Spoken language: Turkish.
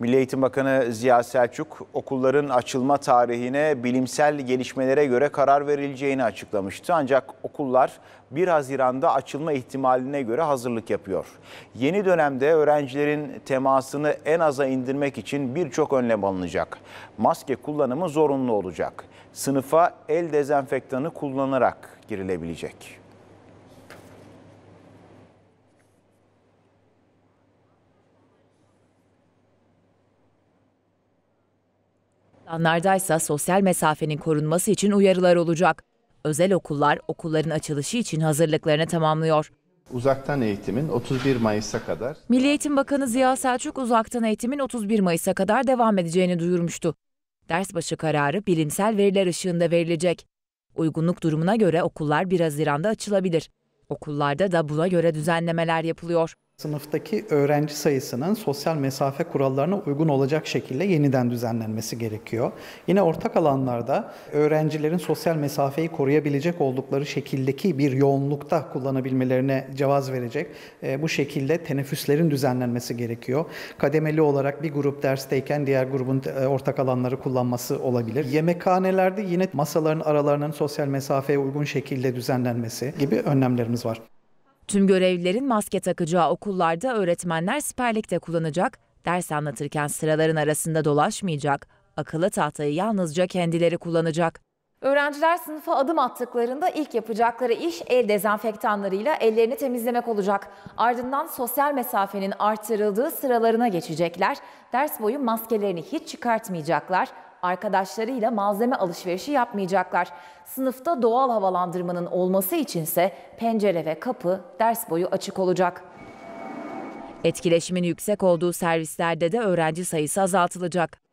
Milli Eğitim Bakanı Ziya Selçuk okulların açılma tarihine bilimsel gelişmelere göre karar verileceğini açıklamıştı. Ancak okullar 1 Haziran'da açılma ihtimaline göre hazırlık yapıyor. Yeni dönemde öğrencilerin temasını en aza indirmek için birçok önlem alınacak. Maske kullanımı zorunlu olacak. Sınıfa el dezenfektanı kullanarak girilebilecek. Alanlardaysa sosyal mesafenin korunması için uyarılar olacak. Özel okullar okulların açılışı için hazırlıklarını tamamlıyor. Uzaktan eğitimin 31 Mayıs'a kadar. Milli Eğitim Bakanı Ziya Selçuk uzaktan eğitimin 31 Mayıs'a kadar devam edeceğini duyurmuştu. Ders başı kararı bilimsel veriler ışığında verilecek. Uygunluk durumuna göre okullar 1 Haziran'da açılabilir. Okullarda da buna göre düzenlemeler yapılıyor sınıftaki öğrenci sayısının sosyal mesafe kurallarına uygun olacak şekilde yeniden düzenlenmesi gerekiyor. Yine ortak alanlarda öğrencilerin sosyal mesafeyi koruyabilecek oldukları şekildeki bir yoğunlukta kullanabilmelerine cevaz verecek e, bu şekilde teneffüslerin düzenlenmesi gerekiyor. Kademeli olarak bir grup dersteyken diğer grubun e, ortak alanları kullanması olabilir. Yemekhanelerde yine masaların aralarının sosyal mesafeye uygun şekilde düzenlenmesi gibi önlemlerimiz var. Tüm görevlilerin maske takacağı okullarda öğretmenler siperlikte kullanacak, ders anlatırken sıraların arasında dolaşmayacak, akıllı tahtayı yalnızca kendileri kullanacak. Öğrenciler sınıfa adım attıklarında ilk yapacakları iş el dezenfektanlarıyla ellerini temizlemek olacak. Ardından sosyal mesafenin artırıldığı sıralarına geçecekler. Ders boyu maskelerini hiç çıkartmayacaklar arkadaşlarıyla malzeme alışverişi yapmayacaklar. Sınıfta doğal havalandırmanın olması içinse pencere ve kapı ders boyu açık olacak. Etkileşimin yüksek olduğu servislerde de öğrenci sayısı azaltılacak.